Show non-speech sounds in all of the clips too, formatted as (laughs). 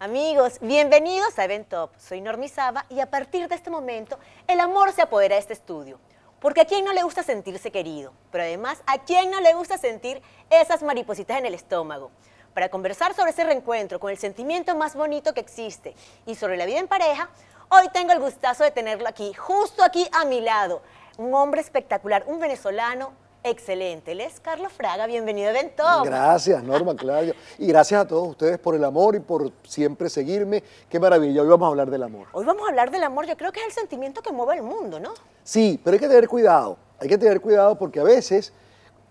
Amigos, bienvenidos a Event Top. Soy Normizaba y a partir de este momento el amor se apodera de este estudio. Porque a quien no le gusta sentirse querido, pero además a quien no le gusta sentir esas maripositas en el estómago. Para conversar sobre ese reencuentro con el sentimiento más bonito que existe y sobre la vida en pareja, hoy tengo el gustazo de tenerlo aquí, justo aquí a mi lado. Un hombre espectacular, un venezolano Excelente. Él es Carlos Fraga. Bienvenido a Ventón. Gracias, Norma, claro. Y gracias a todos ustedes por el amor y por siempre seguirme. Qué maravilla. Hoy vamos a hablar del amor. Hoy vamos a hablar del amor. Yo creo que es el sentimiento que mueve el mundo, ¿no? Sí, pero hay que tener cuidado. Hay que tener cuidado porque a veces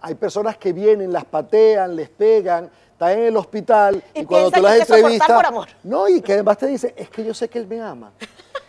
hay personas que vienen, las patean, les pegan, están en el hospital y, cuando tú las entrevistas. No, y que además te dice es que yo sé que él me ama.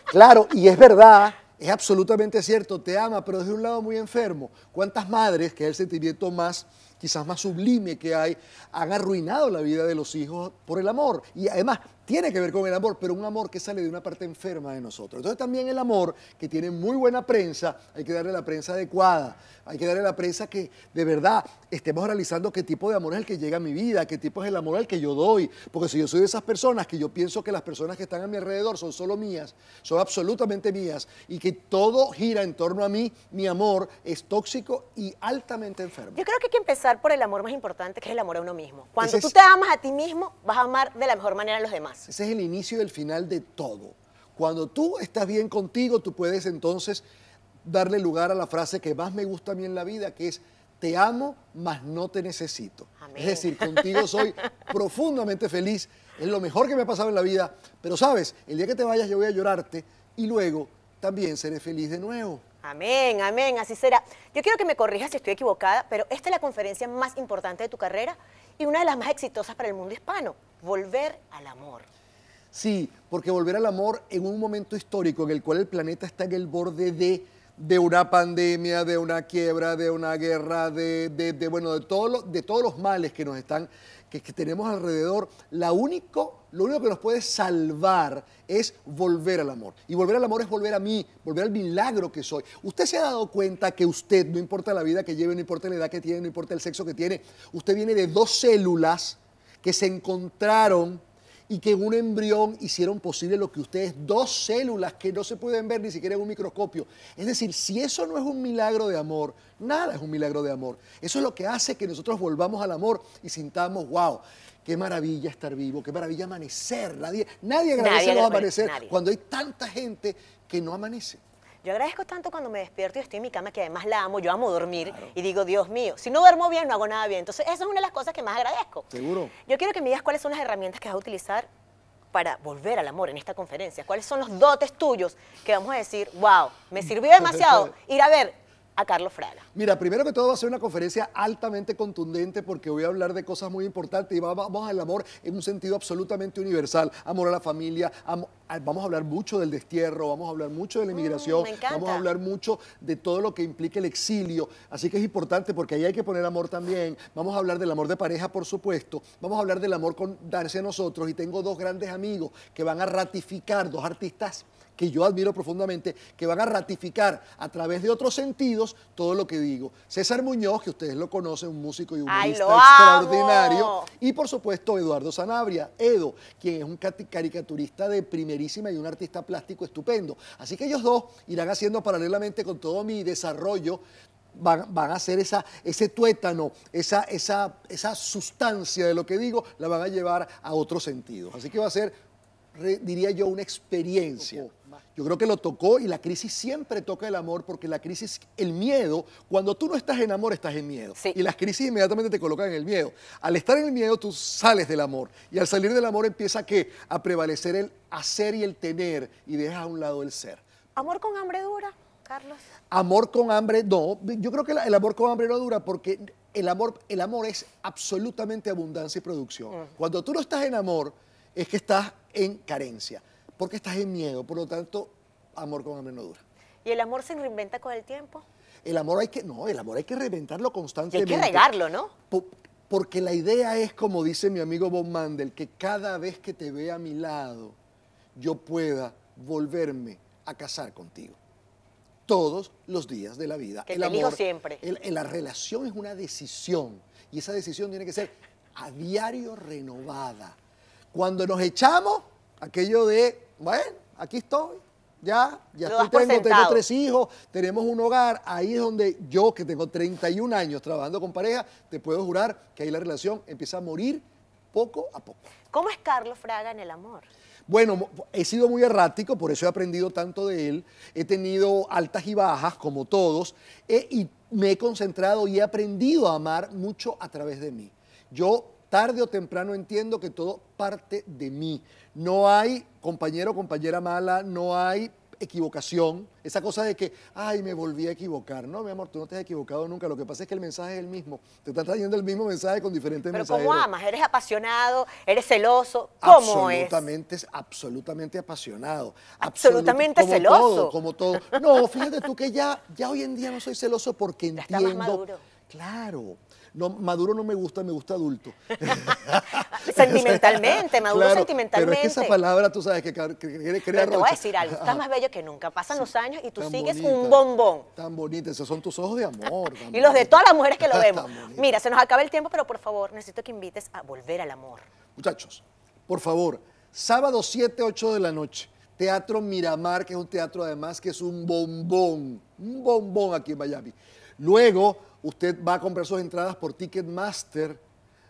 claro, y es verdad es absolutamente cierto, te ama, pero desde un lado muy enfermo. ¿Cuántas madres, que es el sentimiento más quizás más sublime que hay, han arruinado la vida de los hijos por el amor. Y además tiene que ver con el amor, pero un amor que sale de una parte enferma de nosotros. Entonces también el amor, que tiene muy buena prensa, hay que darle la prensa adecuada, hay que darle la prensa que de verdad estemos realizando qué tipo de amor es el que llega a mi vida, qué tipo es el amor al que yo doy. Porque si yo soy de esas personas que yo pienso que las personas que están a mi alrededor son solo mías, son absolutamente mías, y que todo gira en torno a mí, mi amor es tóxico y altamente enfermo. Yo creo que hay que empezar por el amor más importante, que es el amor a uno mismo. Cuando tú te amas a ti mismo, vas a amar de la mejor manera a los demás. Ese es el inicio y el final de todo. Cuando tú estás bien contigo, tú puedes entonces darle lugar a la frase que más me gusta a mí en la vida, que es te amo, mas no te necesito. Es decir, contigo soy (laughs) profundamente feliz, es lo mejor que me ha pasado en la vida, pero sabes, el día que te vayas yo voy a llorarte y luego también seré feliz de nuevo. Amén, amén, así será. Yo quiero que me corrijas si estoy equivocada, pero esta es la conferencia más importante de tu carrera y una de las más exitosas para el mundo hispano, Volver al Amor. Sí, porque Volver al Amor en un momento histórico en el cual el planeta está en el borde de de una pandemia, de una quiebra, de una guerra, de, bueno, de, de todos los males que nos están, que, tenemos alrededor, la único, lo único que nos puede salvar es volver al amor. Y volver al amor es volver a mí, volver al milagro que soy. Usted se ha dado cuenta que usted, no importa la vida que lleve, no importa la edad que tiene, no importa el sexo que tiene, usted viene de dos células que se encontraron y que en un embrión hicieron posible lo que ustedes, dos células que no se pueden ver ni siquiera en un microscopio. Es decir, si eso no es un milagro de amor, nada es un milagro de amor. Eso es lo que hace que nosotros volvamos al amor y sintamos, wow, qué maravilla estar vivo, qué maravilla amanecer. Nadie, nadie agradece nadie los amanecer cuando hay tanta gente que no amanece. Yo agradezco tanto cuando me despierto y estoy en mi cama, que además la amo, yo amo dormir y digo, Dios mío, si no duermo bien, no hago nada bien. Entonces, esa es una de las cosas que más agradezco. Seguro. Yo quiero que me digas cuáles son las herramientas que vas a utilizar para volver al amor en esta conferencia? ¿Cuáles son los dotes tuyos que vamos a decir, wow, me sirvió (laughs) demasiado (laughs) ir a ver a Carlos Fraga? Mira, primero que todo va a ser una conferencia altamente contundente porque voy a hablar de cosas muy importantes y vamos al amor en un sentido absolutamente universal, amor a la familia, ah, vamos a hablar mucho del destierro, vamos a hablar mucho de la mm, inmigración, vamos a hablar mucho de todo lo que implica el exilio, así que es importante porque ahí hay que poner amor también, vamos a hablar del amor de pareja por supuesto, vamos a hablar del amor con darse a nosotros y tengo dos grandes amigos que van a ratificar, dos artistas que yo admiro profundamente, que van a ratificar a través de otros sentidos todo lo que digo. César Muñoz, que ustedes lo conocen, un músico y humorista extraordinario. Y por supuesto, Eduardo Sanabria, Edo, quien es un caricaturista de primerísima y un artista plástico estupendo. Así que ellos dos irán haciendo paralelamente con todo mi desarrollo Van, a hacer esa, ese tuétano, esa, esa, esa sustancia de lo que digo, la van a llevar a otros sentidos. Así que va a ser, diría yo, una experiencia. Yo creo que lo tocó y la crisis siempre toca el amor porque la crisis, el miedo, cuando tú no estás en amor estás en miedo. Y las crisis inmediatamente te colocan en el miedo. Al estar en el miedo tú sales del amor y al salir del amor empieza ¿qué? a prevalecer el hacer y el tener y dejas a un lado el ser. Amor con hambre dura. Carlos? Amor con hambre, no. Yo creo que el amor con hambre no dura porque el amor, el amor es absolutamente abundancia y producción. Mm. Cuando tú no estás en amor, es que estás en carencia porque estás en miedo. Por lo tanto, amor con hambre no dura. ¿Y el amor se reinventa con el tiempo? El amor hay que, no, el amor hay que reinventarlo constantemente. Y hay que regarlo, ¿no? porque la idea es, como dice mi amigo Bob Mandel, que cada vez que te vea a mi lado, yo pueda volverme a casar contigo. Todos los días de la vida. Que el te amor, siempre. la relación es una decisión y esa decisión tiene que ser a diario renovada. Cuando nos echamos, aquello de bueno, aquí estoy. Ya, ya tengo, tres hijos, tenemos un hogar, ahí es donde yo, que tengo 31 años trabajando con pareja, te puedo jurar que ahí la relación empieza a morir poco a poco. ¿Cómo es Carlos Fraga en el amor? Bueno, he sido muy errático, por eso he aprendido tanto de él. He tenido altas y bajas, como todos, y me he concentrado y he aprendido a amar mucho a través de mí. Yo tarde o temprano entiendo que todo parte de mí. No hay compañero o compañera mala, no hay equivocación, esa cosa de que, ay, me volví a equivocar. No, mi amor, tú no te has equivocado nunca. Lo que pasa es que el mensaje es el mismo. Te estás trayendo el mismo mensaje con diferentes mensajes. Pero ¿cómo amas? ¿Eres apasionado? ¿Eres celoso? ¿Cómo absolutamente, es? Absolutamente apasionado. Absolutamente celoso. como todo. No, fíjate tú que ya, ya hoy en día no soy celoso porque entiendo. Claro. Maduro no me gusta, me gusta adulto. (laughs) sentimentalmente, Maduro sentimentalmente. Pero es que esa palabra, tú sabes, que quiere Pero te voy a decir algo, está más bello que nunca. Pasan los años y tú sigues un bombón. Tan bonito, esos son tus ojos de amor. (laughs) y los de todas las mujeres que lo (laughs) vemos. Mira, se nos acaba el tiempo, pero por favor, necesito que invites a volver al amor. Muchachos, por favor, sábado 7, 8 de la noche. Teatro Miramar, que es un teatro además que es un bombón, un bombón aquí en Miami. Luego, Usted va a comprar sus entradas por Ticketmaster.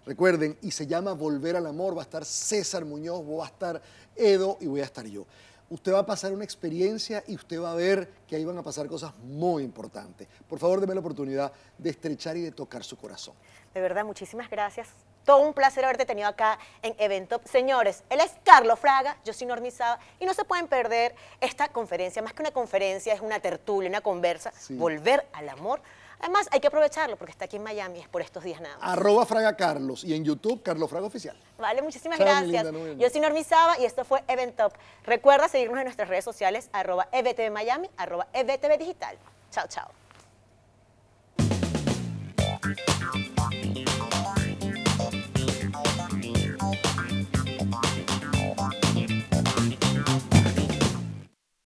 Recuerden, y se llama Volver al Amor. Va a estar César Muñoz, va a estar Edo y voy a estar yo. Usted va a pasar una experiencia y usted va a ver que ahí van a pasar cosas muy importantes. Por favor, deme la oportunidad de estrechar y de tocar su corazón. De verdad, muchísimas gracias todo un placer haberte tenido acá en Eventop. Señores, él es Carlos Fraga, yo soy Normizaba y no se pueden perder esta conferencia. Más que una conferencia, es una tertulia, una conversa. Volver al amor. Además, hay que aprovecharlo porque está aquí en Miami, es por estos días nada más. Arroba Fraga Carlos y en YouTube, Carlos Fraga Oficial. Vale, muchísimas gracias. Yo soy Normizaba y esto fue Top. Recuerda seguirnos en nuestras redes sociales, arroba EBTV Miami, arroba EBTV Digital. Chao, chao.